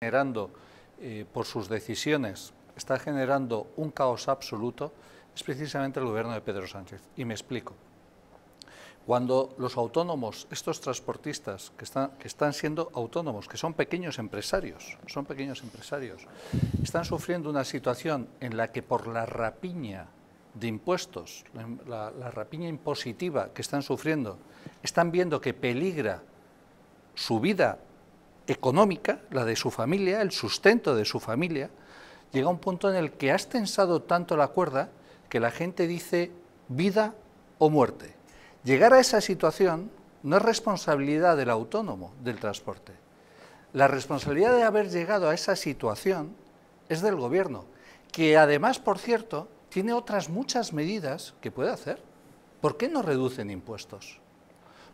generando eh, por sus decisiones, está generando un caos absoluto, es precisamente el gobierno de Pedro Sánchez. Y me explico. Cuando los autónomos, estos transportistas que están, que están siendo autónomos, que son pequeños empresarios, son pequeños empresarios, están sufriendo una situación en la que por la rapiña de impuestos, la rapiña impositiva que están sufriendo, están viendo que peligra su vida económica, la de su familia, el sustento de su familia, llega a un punto en el que has tensado tanto la cuerda que la gente dice vida o muerte. Llegar a esa situación no es responsabilidad del autónomo del transporte. La responsabilidad de haber llegado a esa situación es del gobierno, que además, por cierto, tiene otras muchas medidas que puede hacer. ¿Por qué no reducen impuestos?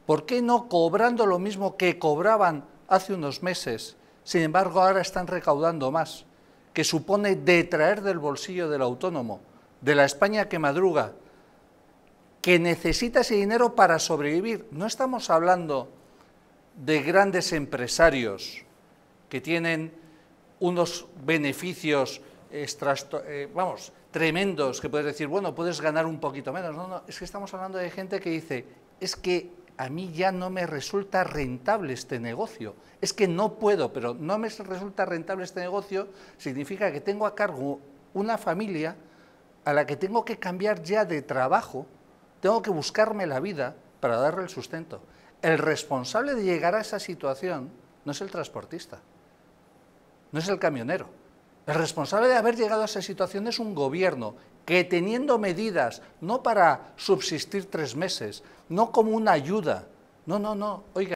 ¿Por qué no cobrando lo mismo que cobraban hace unos meses. Sin embargo, ahora están recaudando más, que supone detraer del bolsillo del autónomo, de la España que madruga, que necesita ese dinero para sobrevivir. No estamos hablando de grandes empresarios que tienen unos beneficios eh, vamos, tremendos, que puedes decir, bueno, puedes ganar un poquito menos. No, no, es que estamos hablando de gente que dice, es que a mí ya no me resulta rentable este negocio. Es que no puedo, pero no me resulta rentable este negocio significa que tengo a cargo una familia a la que tengo que cambiar ya de trabajo, tengo que buscarme la vida para darle el sustento. El responsable de llegar a esa situación no es el transportista, no es el camionero. El responsable de haber llegado a esa situación es un gobierno que teniendo medidas, no para subsistir tres meses, no como una ayuda, no, no, no, oiga.